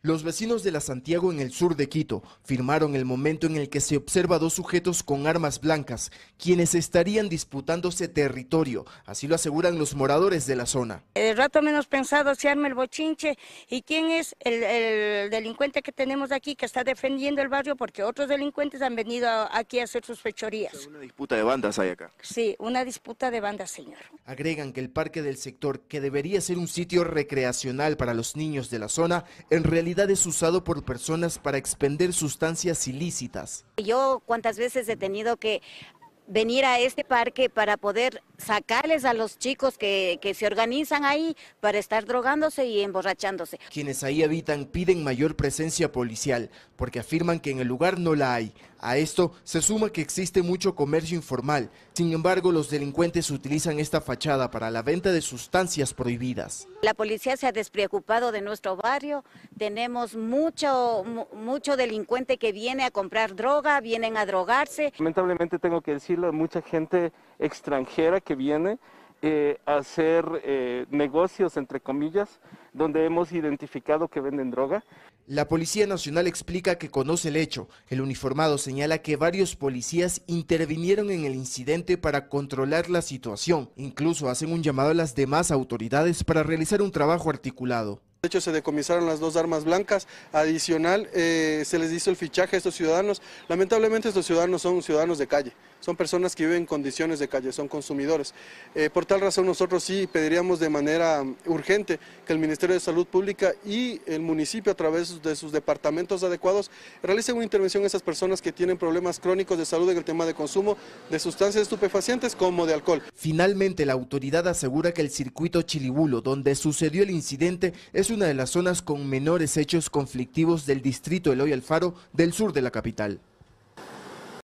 Los vecinos de la Santiago en el sur de Quito firmaron el momento en el que se observa dos sujetos con armas blancas, quienes estarían disputándose territorio, así lo aseguran los moradores de la zona. El eh, rato menos pensado se arma el bochinche y quién es el, delincuente que tenemos aquí que está defendiendo el barrio porque otros delincuentes han venido aquí a hacer sus fechorías. una disputa de bandas hay acá. Sí, una disputa de bandas, señor. Agregan que el parque del sector, que debería ser un sitio recreacional para los niños de la zona, en realidad es usado por personas para expender sustancias ilícitas. Yo cuántas veces he tenido que venir a este parque para poder sacarles a los chicos que, que, se organizan ahí para estar drogándose y emborrachándose. Quienes ahí habitan piden mayor presencia policial porque afirman que en el lugar no la hay. A esto se suma que existe mucho comercio informal. Sin embargo, los delincuentes utilizan esta fachada para la venta de sustancias prohibidas. La policía se ha despreocupado de nuestro barrio. Tenemos mucho, mucho delincuente que viene a comprar droga, vienen a drogarse. Lamentablemente tengo que decir de mucha gente extranjera que viene eh, a hacer eh, negocios, entre comillas, donde hemos identificado que venden droga. La Policía Nacional explica que conoce el hecho. El uniformado señala que varios policías intervinieron en el incidente para controlar la situación. Incluso hacen un llamado a las demás autoridades para realizar un trabajo articulado. De hecho, se decomisaron las dos armas blancas. Adicional, eh, se les hizo el fichaje a estos ciudadanos. Lamentablemente, estos ciudadanos son ciudadanos de calle, son personas que viven en condiciones de calle, son consumidores. Eh, por tal razón, nosotros sí pediríamos de manera mm, urgente que el Ministerio de Salud Pública y el municipio, a través de sus departamentos adecuados, realicen una intervención a esas personas que tienen problemas crónicos de salud en el tema de consumo de sustancias estupefacientes como de alcohol. Finalmente, la autoridad asegura que el circuito Chilibulo, donde sucedió el incidente, es es una de las zonas con menores hechos conflictivos del distrito Eloy Alfaro del sur de la capital.